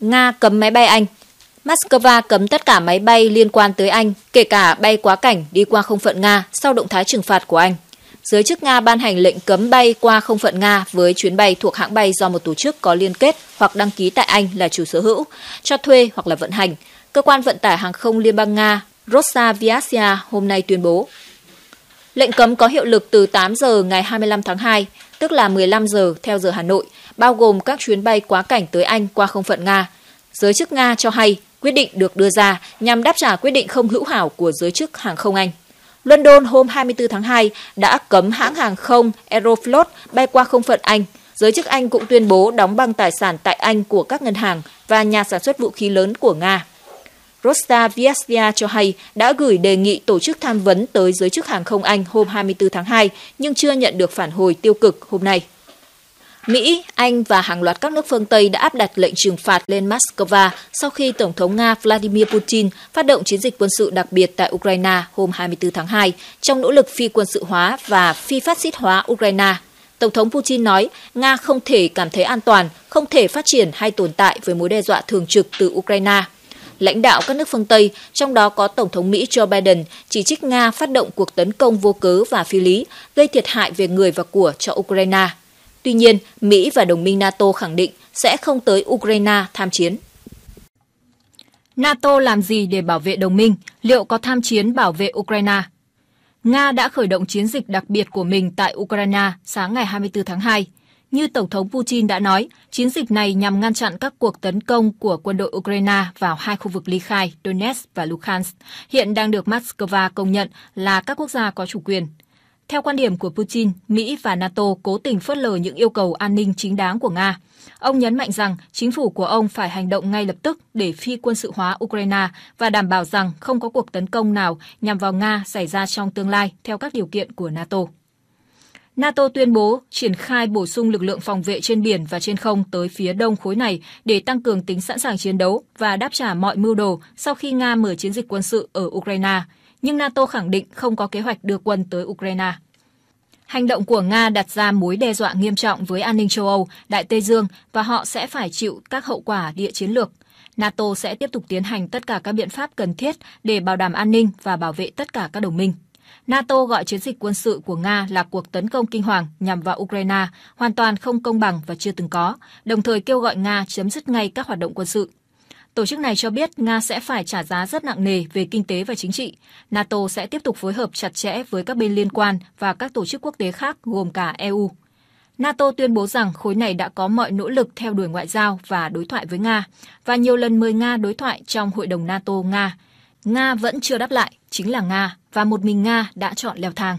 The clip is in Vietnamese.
Nga cấm máy bay Anh Moscow cấm tất cả máy bay liên quan tới Anh, kể cả bay quá cảnh đi qua không phận Nga sau động thái trừng phạt của Anh. Giới chức Nga ban hành lệnh cấm bay qua không phận Nga với chuyến bay thuộc hãng bay do một tổ chức có liên kết hoặc đăng ký tại Anh là chủ sở hữu, cho thuê hoặc là vận hành. Cơ quan vận tải hàng không Liên bang Nga Rosaviasia hôm nay tuyên bố Lệnh cấm có hiệu lực từ 8 giờ ngày 25 tháng 2, tức là 15 giờ theo giờ Hà Nội, bao gồm các chuyến bay quá cảnh tới Anh qua không phận Nga. Giới chức Nga cho hay quyết định được đưa ra nhằm đáp trả quyết định không hữu hảo của giới chức hàng không Anh. London hôm 24 tháng 2 đã cấm hãng hàng không Aeroflot bay qua không phận Anh. Giới chức Anh cũng tuyên bố đóng băng tài sản tại Anh của các ngân hàng và nhà sản xuất vũ khí lớn của Nga. Rosta Viestia cho hay đã gửi đề nghị tổ chức tham vấn tới giới chức hàng không Anh hôm 24 tháng 2, nhưng chưa nhận được phản hồi tiêu cực hôm nay. Mỹ, Anh và hàng loạt các nước phương Tây đã áp đặt lệnh trừng phạt lên Moscow sau khi Tổng thống Nga Vladimir Putin phát động chiến dịch quân sự đặc biệt tại Ukraine hôm 24 tháng 2 trong nỗ lực phi quân sự hóa và phi phát xít hóa Ukraine. Tổng thống Putin nói Nga không thể cảm thấy an toàn, không thể phát triển hay tồn tại với mối đe dọa thường trực từ Ukraine lãnh đạo các nước phương Tây, trong đó có Tổng thống Mỹ Joe Biden, chỉ trích Nga phát động cuộc tấn công vô cớ và phi lý, gây thiệt hại về người và của cho Ukraine. Tuy nhiên, Mỹ và đồng minh NATO khẳng định sẽ không tới Ukraine tham chiến. NATO làm gì để bảo vệ đồng minh? Liệu có tham chiến bảo vệ Ukraine? Nga đã khởi động chiến dịch đặc biệt của mình tại Ukraine sáng ngày 24 tháng 2. Như Tổng thống Putin đã nói, chiến dịch này nhằm ngăn chặn các cuộc tấn công của quân đội Ukraine vào hai khu vực ly khai Donetsk và Luhansk, hiện đang được Moscow công nhận là các quốc gia có chủ quyền. Theo quan điểm của Putin, Mỹ và NATO cố tình phớt lờ những yêu cầu an ninh chính đáng của Nga. Ông nhấn mạnh rằng chính phủ của ông phải hành động ngay lập tức để phi quân sự hóa Ukraine và đảm bảo rằng không có cuộc tấn công nào nhằm vào Nga xảy ra trong tương lai theo các điều kiện của NATO. NATO tuyên bố triển khai bổ sung lực lượng phòng vệ trên biển và trên không tới phía đông khối này để tăng cường tính sẵn sàng chiến đấu và đáp trả mọi mưu đồ sau khi Nga mở chiến dịch quân sự ở Ukraine, nhưng NATO khẳng định không có kế hoạch đưa quân tới Ukraine. Hành động của Nga đặt ra mối đe dọa nghiêm trọng với an ninh châu Âu, Đại Tây Dương và họ sẽ phải chịu các hậu quả địa chiến lược. NATO sẽ tiếp tục tiến hành tất cả các biện pháp cần thiết để bảo đảm an ninh và bảo vệ tất cả các đồng minh. NATO gọi chiến dịch quân sự của Nga là cuộc tấn công kinh hoàng nhằm vào Ukraine, hoàn toàn không công bằng và chưa từng có, đồng thời kêu gọi Nga chấm dứt ngay các hoạt động quân sự. Tổ chức này cho biết Nga sẽ phải trả giá rất nặng nề về kinh tế và chính trị. NATO sẽ tiếp tục phối hợp chặt chẽ với các bên liên quan và các tổ chức quốc tế khác gồm cả EU. NATO tuyên bố rằng khối này đã có mọi nỗ lực theo đuổi ngoại giao và đối thoại với Nga và nhiều lần mời Nga đối thoại trong Hội đồng NATO-Nga. Nga vẫn chưa đáp lại, chính là Nga và một mình Nga đã chọn leo thang.